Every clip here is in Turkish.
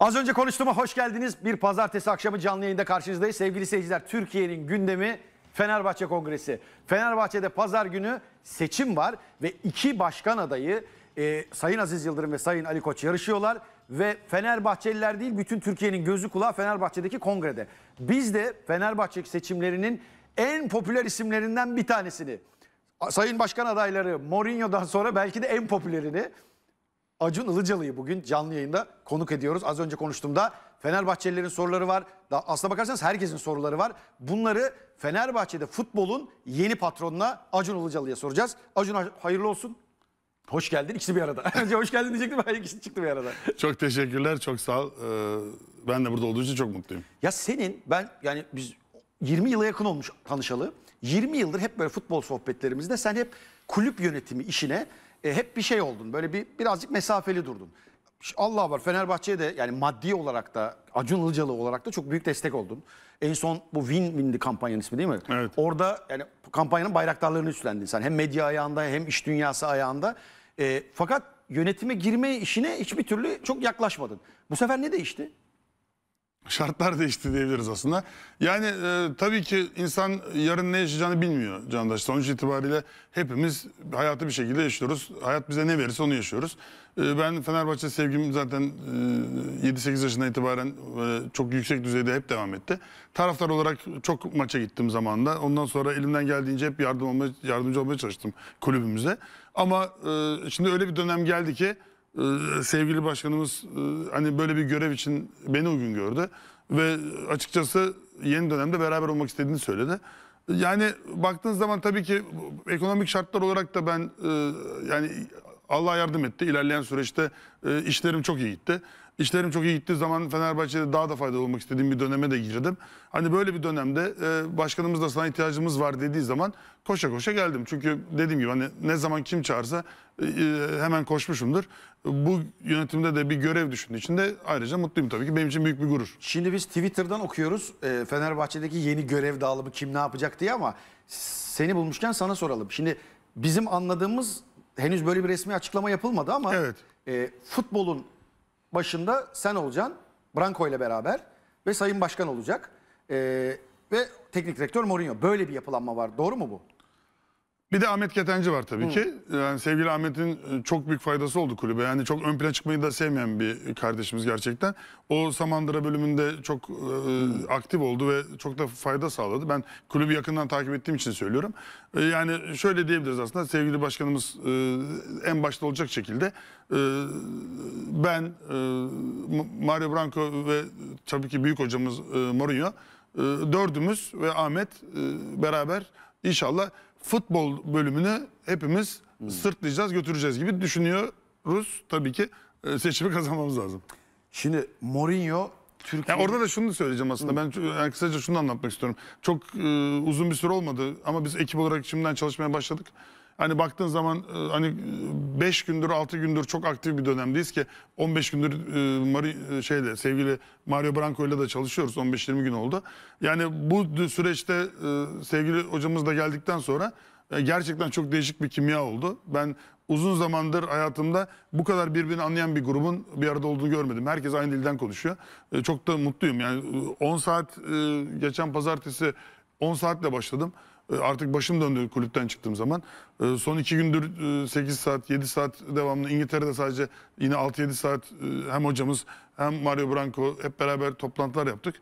Az önce konuştuğuma hoş geldiniz. Bir pazartesi akşamı canlı yayında karşınızdayız. Sevgili seyirciler Türkiye'nin gündemi Fenerbahçe Kongresi. Fenerbahçe'de pazar günü seçim var ve iki başkan adayı e, Sayın Aziz Yıldırım ve Sayın Ali Koç yarışıyorlar. Ve Fenerbahçeliler değil bütün Türkiye'nin gözü kulağı Fenerbahçe'deki kongrede. Biz de Fenerbahçe seçimlerinin en popüler isimlerinden bir tanesini Sayın Başkan adayları Mourinho'dan sonra belki de en popülerini Acun Ilıcalı'yı bugün canlı yayında konuk ediyoruz. Az önce konuştuğumda Fenerbahçelilerin soruları var. Daha aslına bakarsanız herkesin soruları var. Bunları Fenerbahçe'de futbolun yeni patronuna Acun Ilıcalı'ya soracağız. Acun hayırlı olsun. Hoş geldin. ikisi bir arada. Önce hoş geldin diyecektim. Hayır ikisi çıktı bir arada. Çok teşekkürler. Çok sağ ol. Ee, ben de burada olduğu için çok mutluyum. Ya senin ben yani biz 20 yıla yakın olmuş tanışalı. 20 yıldır hep böyle futbol sohbetlerimizde sen hep kulüp yönetimi işine e, hep bir şey oldun. Böyle bir birazcık mesafeli durdun. Allah var Fenerbahçe'ye de yani maddi olarak da Acun Ilıcalı olarak da çok büyük destek oldun. En son bu Win-Win'di kampanyanın ismi değil mi? Evet. Orada yani kampanyanın bayraktarlarını üstlendin sen. Hem medya ayağında hem iş dünyası ayağında. E, fakat yönetime girme işine hiçbir türlü çok yaklaşmadın. Bu sefer ne değişti? şartlar değişti diyebiliriz aslında. Yani e, tabii ki insan yarın ne yaşayacağını bilmiyor Candaş. Sonuç itibariyle hepimiz hayatı bir şekilde yaşıyoruz. Hayat bize ne verirse onu yaşıyoruz. E, ben Fenerbahçe sevgim zaten e, 7-8 yaşından itibaren e, çok yüksek düzeyde hep devam etti. Taraftar olarak çok maça gittim zamanında. Ondan sonra elimden geldiğince hep yardım olmaya, yardımcı olmaya çalıştım kulübümüze. Ama e, şimdi öyle bir dönem geldi ki ee, sevgili başkanımız e, hani böyle bir görev için beni uygun gördü ve açıkçası yeni dönemde beraber olmak istediğini söyledi. Yani baktığınız zaman tabii ki ekonomik şartlar olarak da ben e, yani Allah yardım etti. İlerleyen süreçte e, işlerim çok iyi gitti. İşlerim çok iyi gittiği zaman Fenerbahçe'de daha da faydalı olmak istediğim bir döneme de girdim. Hani böyle bir dönemde e, başkanımız da sana ihtiyacımız var dediği zaman koşa koşa geldim. Çünkü dediğim gibi hani ne zaman kim çağırsa e, e, hemen koşmuşumdur. Bu yönetimde de bir görev düşündüğü için de ayrıca mutluyum tabii ki. Benim için büyük bir gurur. Şimdi biz Twitter'dan okuyoruz e, Fenerbahçe'deki yeni görev dağılımı kim ne yapacak diye ama seni bulmuşken sana soralım. Şimdi bizim anladığımız henüz böyle bir resmi açıklama yapılmadı ama evet. e, futbolun başında sen olacaksın. Branko ile beraber ve Sayın Başkan olacak. Ee, ve teknik direktör Mourinho. Böyle bir yapılanma var. Doğru mu bu? Bir de Ahmet Ketenci var tabii Hı. ki. Yani sevgili Ahmet'in e, çok büyük faydası oldu kulübe. Yani çok ön plana çıkmayı da sevmeyen bir kardeşimiz gerçekten. O Samandıra bölümünde çok e, aktif oldu ve çok da fayda sağladı. Ben kulübü yakından takip ettiğim için söylüyorum. E, yani şöyle diyebiliriz aslında sevgili başkanımız e, en başta olacak şekilde e, ben e, Mario Branco ve tabii ki büyük hocamız e, Mourinho e, dördümüz ve Ahmet e, beraber inşallah futbol bölümünü hepimiz hmm. sırtlayacağız, götüreceğiz gibi düşünüyoruz. Tabii ki e, seçimi kazanmamız lazım. Şimdi Mourinho Türkiye... Yani orada da şunu söyleyeceğim aslında. Ben yani kısaca şunu anlatmak istiyorum. Çok e, uzun bir süre olmadı ama biz ekip olarak şimdiden çalışmaya başladık. Hani baktığın zaman e, hani 5 e, gündür 6 gündür çok aktif bir dönemdeyiz ki 15 gündür e, Mari, sevgili Mario Branco ile de çalışıyoruz 15-20 gün oldu. Yani bu süreçte sevgili hocamız da geldikten sonra gerçekten çok değişik bir kimya oldu. Ben uzun zamandır hayatımda bu kadar birbirini anlayan bir grubun bir arada olduğunu görmedim. Herkes aynı dilden konuşuyor. Çok da mutluyum. Yani 10 saat geçen pazartesi 10 saatle başladım. Artık başım döndü kulüpten çıktığım zaman. Ee, son iki gündür 8 e, saat, 7 saat devamlı İngiltere'de sadece yine 6-7 saat e, hem hocamız hem Mario Branco hep beraber toplantılar yaptık.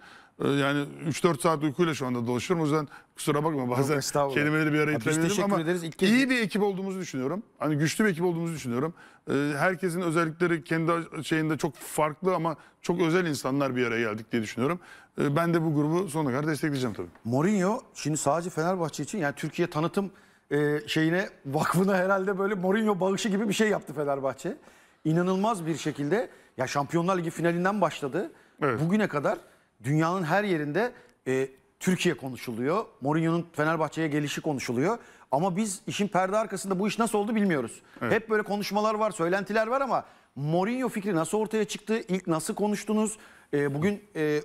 Ee, yani 3-4 saat uykuyla şu anda dolaşıyorum. O yüzden kusura bakma bazen Yok, kelimeleri bir araya getirebilirim ama ederiz. İlk kez... iyi bir ekip olduğumuzu düşünüyorum. Hani güçlü bir ekip olduğumuzu düşünüyorum. Ee, herkesin özellikleri kendi şeyinde çok farklı ama çok özel insanlar bir araya geldik diye düşünüyorum. Ben de bu grubu sonuna kadar destekleyeceğim tabii. Mourinho şimdi sadece Fenerbahçe için yani Türkiye tanıtım e, şeyine vakfına herhalde böyle Mourinho bağışı gibi bir şey yaptı Fenerbahçe. İnanılmaz bir şekilde ya Şampiyonlar Ligi finalinden başladı. Evet. Bugüne kadar dünyanın her yerinde e, Türkiye konuşuluyor. Mourinho'nun Fenerbahçe'ye gelişi konuşuluyor. Ama biz işin perde arkasında bu iş nasıl oldu bilmiyoruz. Evet. Hep böyle konuşmalar var, söylentiler var ama Mourinho fikri nasıl ortaya çıktı? İlk nasıl konuştunuz? E, bugün e,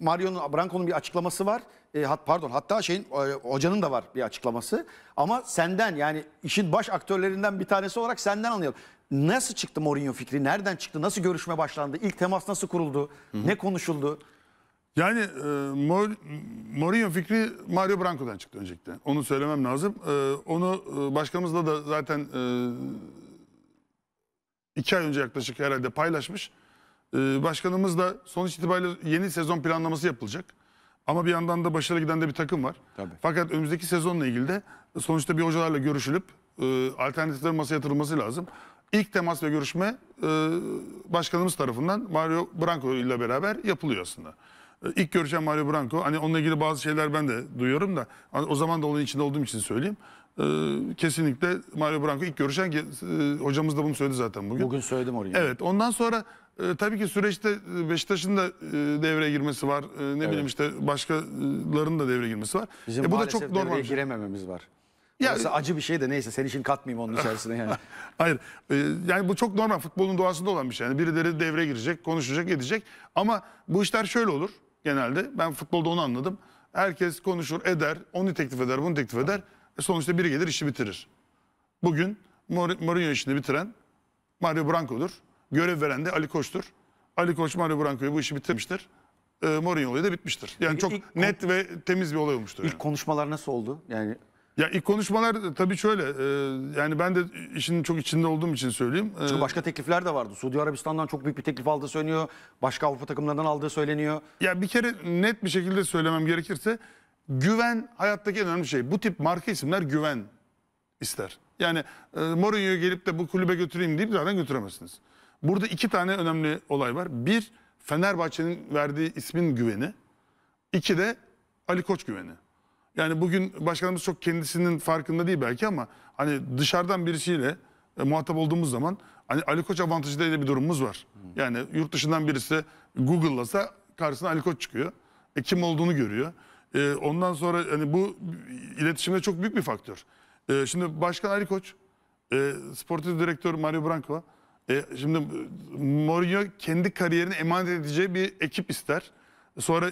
Mario'nun, Branco'nun bir açıklaması var e, hat, pardon hatta şeyin e, hocanın da var bir açıklaması. Ama senden yani işin baş aktörlerinden bir tanesi olarak senden anlayalım. Nasıl çıktı Mourinho fikri? Nereden çıktı? Nasıl görüşme başlandı? İlk temas nasıl kuruldu? Hı-hı. Ne konuşuldu? Yani e, Mourinho fikri Mario Branco'dan çıktı öncelikle. Onu söylemem lazım. E, onu e, başkanımızla da zaten e, iki ay önce yaklaşık herhalde paylaşmış. E, başkanımız da sonuç itibariyle yeni sezon planlaması yapılacak. Ama bir yandan da başarı giden de bir takım var. Tabii. Fakat önümüzdeki sezonla ilgili de sonuçta bir hocalarla görüşülüp e, alternatiflerin masaya yatırılması lazım. İlk temas ve görüşme e, başkanımız tarafından Mario Branco ile beraber yapılıyor aslında. E, ilk görüşen Mario Branco. Hani onunla ilgili bazı şeyler ben de duyuyorum da hani o zaman da onun içinde olduğum için söyleyeyim. Ee, kesinlikle Mario Branco ilk görüşen e, hocamız da bunu söyledi zaten bugün. Bugün söyledim orayı. Evet ondan sonra e, tabii ki süreçte e, Beşiktaş'ın da e, devreye girmesi var. E, ne evet. bileyim işte başkalarının da devreye girmesi var. Bizim e, bu da çok normal. devreye şey. giremememiz var. Ya, acı bir şey de neyse sen için katmayayım onun içerisine yani. Hayır e, yani bu çok normal futbolun doğasında olan bir şey. Yani birileri devreye girecek, konuşacak, edecek. Ama bu işler şöyle olur genelde. Ben futbolda onu anladım. Herkes konuşur, eder, onu teklif eder, bunu teklif eder. Tamam. E, sonuçta biri gelir işi bitirir. Bugün Mourinho işini bitiren Mario Branco'dur. Görev veren de Ali Koç'tur. Ali Koç Mario Branco'yu bu işi bitirmiştir. E, Mourinho olayı da bitmiştir. Yani ilk, çok ilk, net ve temiz bir olay olmuştur. İlk yani. konuşmalar nasıl oldu? Yani ya ilk konuşmalar e, tabii şöyle e, yani ben de işin çok içinde olduğum için söyleyeyim. E, Çünkü başka teklifler de vardı. Suudi Arabistan'dan çok büyük bir teklif aldığı söyleniyor. Başka Avrupa takımlarından aldığı söyleniyor. Ya bir kere net bir şekilde söylemem gerekirse Güven hayattaki en önemli şey. Bu tip marka isimler güven ister. Yani e, Mourinho'yu gelip de bu kulübe götüreyim deyip zaten götüremezsiniz. Burada iki tane önemli olay var. Bir, Fenerbahçe'nin verdiği ismin güveni. İki de Ali Koç güveni. Yani bugün başkanımız çok kendisinin farkında değil belki ama hani dışarıdan birisiyle e, muhatap olduğumuz zaman hani Ali Koç avantajı diye bir durumumuz var. Yani yurt dışından birisi Google'lasa karşısına Ali Koç çıkıyor. E, kim olduğunu görüyor. E, ondan sonra hani bu iletişimde çok büyük bir faktör. E, şimdi Başkan Ali Koç, e, sportif direktör Mario Branco. E, şimdi Mourinho kendi kariyerini emanet edeceği bir ekip ister. Sonra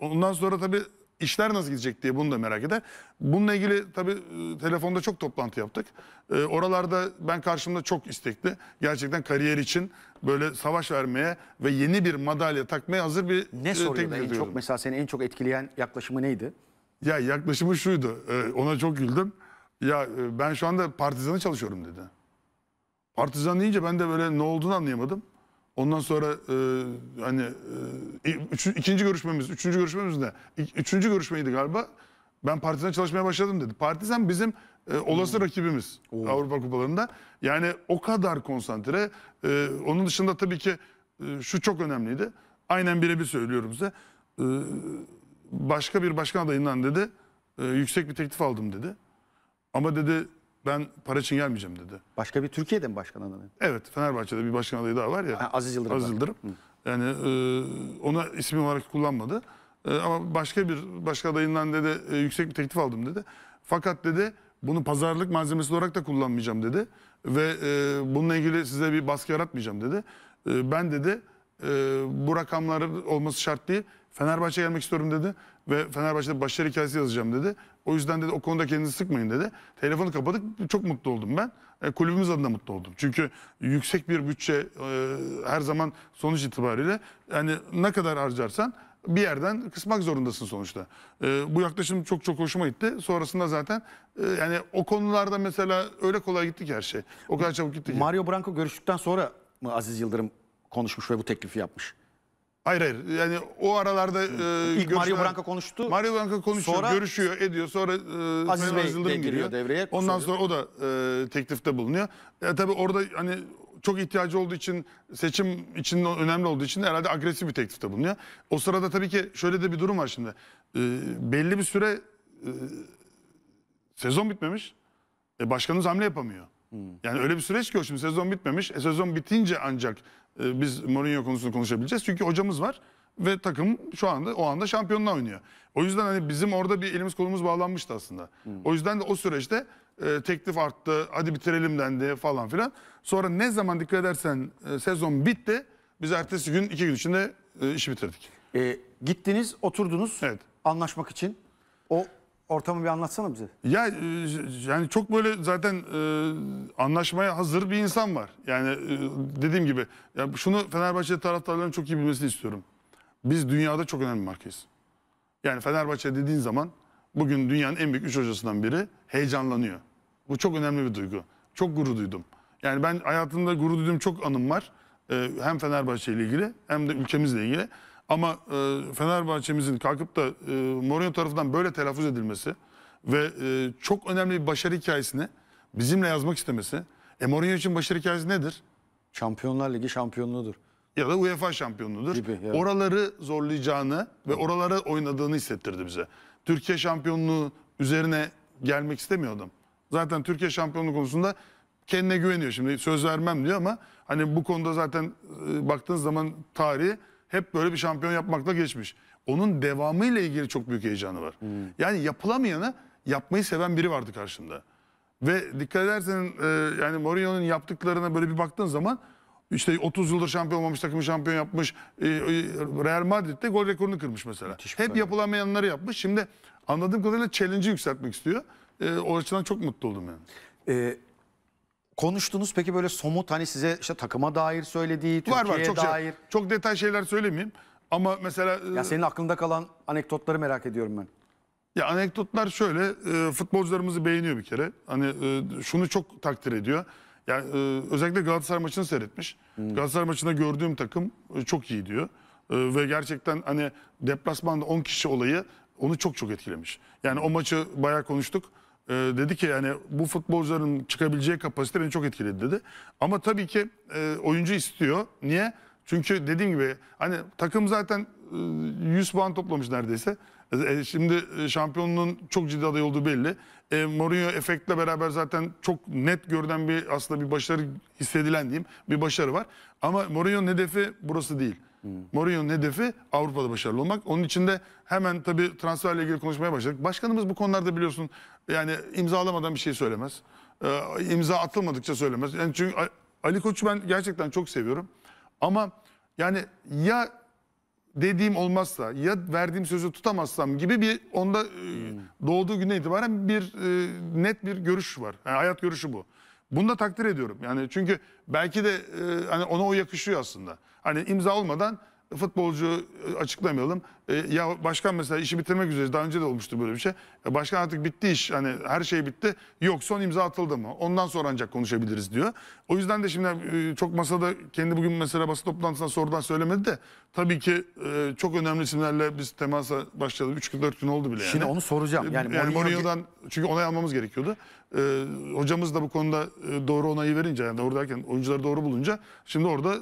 ondan sonra tabii işler nasıl gidecek diye bunu da merak eder. Bununla ilgili tabii e, telefonda çok toplantı yaptık. E, oralarda ben karşımda çok istekli. Gerçekten kariyer için böyle savaş vermeye ve yeni bir madalya takmaya hazır bir Ne e, soruyor da en çok mesela seni en çok etkileyen yaklaşımı neydi? Ya yaklaşımı şuydu. E, ona çok güldüm. Ya e, ben şu anda partizana çalışıyorum dedi. Partizan deyince ben de böyle ne olduğunu anlayamadım. Ondan sonra e, hani e, üç, ikinci görüşmemiz, üçüncü görüşmemiz de üçüncü görüşmeydi galiba. Ben partiden çalışmaya başladım dedi. Partizan bizim e, olası hmm. rakibimiz Oo. Avrupa Kupalarında. Yani o kadar konsantre. E, onun dışında tabii ki e, şu çok önemliydi. Aynen birebir söylüyorum size. E, başka bir başkan adayından dedi e, yüksek bir teklif aldım dedi. Ama dedi ben para için gelmeyeceğim dedi. Başka bir Türkiye'de mi başkan adayı? Evet Fenerbahçe'de bir başkan adayı daha var ya. Ha, Aziz Yıldırım. Aziz Yıldırım. Yani e, ona ismi olarak kullanmadı. E, ama başka bir başka adayından dedi e, yüksek bir teklif aldım dedi. Fakat dedi bunu pazarlık malzemesi olarak da kullanmayacağım dedi. Ve e, bununla ilgili size bir baskı yaratmayacağım dedi. E, ben dedi e, bu rakamların olması şart değil. Fenerbahçe gelmek istiyorum dedi ve Fenerbahçe'de başarı hikayesi yazacağım dedi. O yüzden dedi o konuda kendinizi sıkmayın dedi. Telefonu kapadık çok mutlu oldum ben. E, kulübümüz adına mutlu oldum. Çünkü yüksek bir bütçe e, her zaman sonuç itibariyle yani ne kadar harcarsan bir yerden kısmak zorundasın sonuçta. E, bu yaklaşım çok çok hoşuma gitti. Sonrasında zaten e, yani o konularda mesela öyle kolay gitti ki her şey. O kadar çabuk gitti ki. Mario Branco görüştükten sonra mı Aziz Yıldırım konuşmuş ve bu teklifi yapmış? Hayır hayır. Yani o aralarda e, İlk görüşmeler... Mario Branca konuştu. Mario Branca konuşuyor, sonra, görüşüyor, ediyor. Sonra e, Aziz Bey de Yıldırım giriyor devreye. Ondan sonra o da e, teklifte bulunuyor. E, tabii orada hani çok ihtiyacı olduğu için seçim için önemli olduğu için herhalde agresif bir teklifte bulunuyor. O sırada tabii ki şöyle de bir durum var şimdi. E, belli bir süre e, sezon bitmemiş. E, başkanımız hamle yapamıyor. Yani öyle bir süreç ki o şimdi sezon bitmemiş. E, sezon bitince ancak ee, biz Mourinho konusunu konuşabileceğiz. Çünkü hocamız var ve takım şu anda o anda şampiyonla oynuyor. O yüzden hani bizim orada bir elimiz kolumuz bağlanmıştı aslında. O yüzden de o süreçte e, teklif arttı, hadi bitirelim dendi falan filan. Sonra ne zaman dikkat edersen e, sezon bitti. Biz ertesi gün iki gün içinde e, işi bitirdik. E, gittiniz, oturdunuz Evet. anlaşmak için. O Ortamı bir anlatsana bize. Ya e, yani çok böyle zaten e, anlaşmaya hazır bir insan var. Yani e, dediğim gibi ya şunu Fenerbahçe taraftarlarının çok iyi bilmesini istiyorum. Biz dünyada çok önemli bir markayız. Yani Fenerbahçe dediğin zaman bugün dünyanın en büyük üç hocasından biri heyecanlanıyor. Bu çok önemli bir duygu. Çok gurur duydum. Yani ben hayatımda gurur duyduğum çok anım var. E, hem Fenerbahçe ile ilgili hem de ülkemizle ilgili. Ama e, Fenerbahçe'mizin kalkıp da e, Mourinho tarafından böyle telaffuz edilmesi ve e, çok önemli bir başarı hikayesini bizimle yazmak istemesi. E Mourinho için başarı hikayesi nedir? Şampiyonlar Ligi şampiyonluğudur. Ya da UEFA şampiyonluğudur. Gibi, evet. Oraları zorlayacağını ve oralara oynadığını hissettirdi bize. Türkiye şampiyonluğu üzerine gelmek istemiyordum. Zaten Türkiye şampiyonluğu konusunda kendine güveniyor. Şimdi söz vermem diyor ama hani bu konuda zaten e, baktığınız zaman tarihi hep böyle bir şampiyon yapmakla geçmiş. Onun devamıyla ilgili çok büyük heyecanı var. Hmm. Yani yapılamayanı yapmayı seven biri vardı karşında. Ve dikkat edersen e, yani Mourinho'nun yaptıklarına böyle bir baktığın zaman işte 30 yıldır şampiyon olmamış takımı şampiyon yapmış. E, e, Real Madrid'de gol rekorunu kırmış mesela. Müthiş Hep yapılamayanları yapmış. Şimdi anladığım kadarıyla challenge'i yükseltmek istiyor. E, o açıdan çok mutlu oldum yani. E, konuştunuz peki böyle somut hani size işte takıma dair söylediği, Türkiye'ye var var çok şey- dair. şey. Çok detay şeyler söylemeyeyim. Ama mesela e, Ya senin aklında kalan anekdotları merak ediyorum ben. ya anekdotlar şöyle e, futbolcularımızı beğeniyor bir kere. Hani e, şunu çok takdir ediyor. Yani e, özellikle Galatasaray maçını seyretmiş. Hmm. Galatasaray maçında gördüğüm takım e, çok iyi diyor. E, ve gerçekten hani deplasmanda 10 kişi olayı onu çok çok etkilemiş. Yani o maçı bayağı konuştuk e, dedi ki yani bu futbolcuların çıkabileceği kapasite beni çok etkiledi dedi. Ama tabii ki e, oyuncu istiyor. Niye? Çünkü dediğim gibi hani takım zaten e, 100 puan toplamış neredeyse. E, şimdi e, şampiyonluğun çok ciddi aday olduğu belli. E, Mourinho efektle beraber zaten çok net görünen bir aslında bir başarı hissedilen diyeyim bir başarı var. Ama Mourinho'nun hedefi burası değil. Hmm. Mourinho'nun hedefi Avrupa'da başarılı olmak. Onun için de hemen tabii transferle ilgili konuşmaya başladık. Başkanımız bu konularda biliyorsun yani imzalamadan bir şey söylemez. Ee, imza atılmadıkça söylemez. Yani çünkü Ali Koç'u ben gerçekten çok seviyorum. Ama yani ya dediğim olmazsa ya verdiğim sözü tutamazsam gibi bir onda e, hmm. doğduğu günden itibaren bir e, net bir görüş var. Yani hayat görüşü bu. Bunu da takdir ediyorum. Yani çünkü belki de e, hani ona o yakışıyor aslında. Hani imza olmadan futbolcu e, açıklamayalım. E, ya başkan mesela işi bitirmek üzere daha önce de olmuştu böyle bir şey. E, başkan artık bitti iş hani her şey bitti. Yok son imza atıldı mı? Ondan sonra ancak konuşabiliriz diyor. O yüzden de şimdi e, çok masada kendi bugün mesela basın toplantısında sorudan söylemedi de tabii ki e, çok önemli isimlerle biz temasa başladık. 3 gün 4 gün oldu bile yani. Şimdi onu soracağım. Yani, yani Mourinho'dan çünkü onay almamız gerekiyordu. E, hocamız da bu konuda e, doğru onayı verince yani doğru derken oyuncuları doğru bulunca şimdi orada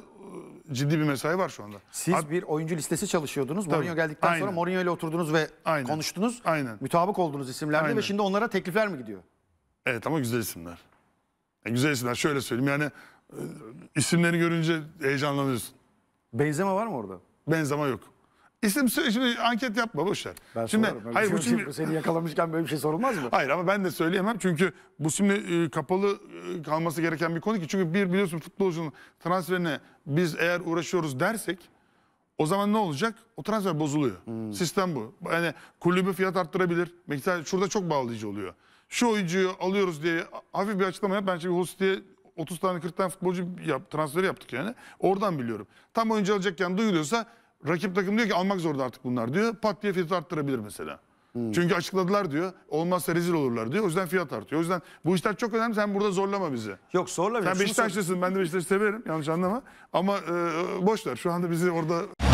ciddi bir mesai var şu anda. Siz Abi, bir oyuncu listesi çalışıyordunuz. Tabii. Mourinho geldikten Aynen. sonra Mourinho ile oturdunuz ve Aynen. konuştunuz. Aynen. Mütabık oldunuz isimlerle Aynen. ve şimdi onlara teklifler mi gidiyor? Evet ama güzel isimler. E, güzel isimler şöyle söyleyeyim yani e, isimleri görünce heyecanlanıyorsun. Benzeme var mı orada? Benzeme yok. İsim şimdi anket yapma boş ver. Ben şimdi sorarım. hayır şey bu şimdi, seni yakalamışken böyle bir şey sorulmaz mı? Hayır ama ben de söyleyemem çünkü bu şimdi e, kapalı e, kalması gereken bir konu ki çünkü bir biliyorsun futbolcunun transferine biz eğer uğraşıyoruz dersek o zaman ne olacak? O transfer bozuluyor. Hmm. Sistem bu. Yani kulübü fiyat arttırabilir. Mesela şurada çok bağlayıcı oluyor. Şu oyuncuyu alıyoruz diye hafif bir açıklama yap. Ben şimdi Hulsi'ye 30 tane 40 tane futbolcu yap, transferi yaptık yani. Oradan biliyorum. Tam oyuncu alacakken duyuluyorsa Rakip takım diyor ki almak zorunda artık bunlar diyor. Pat diye fiyatı arttırabilir mesela. Hmm. Çünkü açıkladılar diyor. Olmazsa rezil olurlar diyor. O yüzden fiyat artıyor. O yüzden bu işler çok önemli. Sen burada zorlama bizi. Yok zorlamıyorum. Sen Beşiktaşlısın. Ben de Beşiktaş'ı severim. Yanlış anlama. Ama e, e boş Şu anda bizi orada...